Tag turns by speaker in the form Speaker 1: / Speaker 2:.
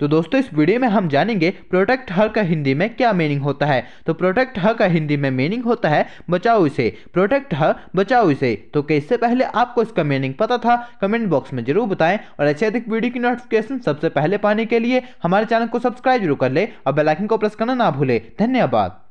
Speaker 1: तो दोस्तों इस वीडियो में हम जानेंगे प्रोटेक्ट हर का हिंदी में क्या मीनिंग होता है तो प्रोटेक्ट हर का हिंदी में मीनिंग होता है बचाओ इसे प्रोटेक्ट हर बचाओ इसे तो क्या इससे पहले आपको इसका मीनिंग पता था कमेंट बॉक्स में जरूर बताएं और ऐसे अधिक वीडियो की नोटिफिकेशन सबसे पहले पाने के लिए हमारे चैनल को सब्सक्राइब जरूर कर ले और बेलाइकन को प्रेस करना ना भूले धन्यवाद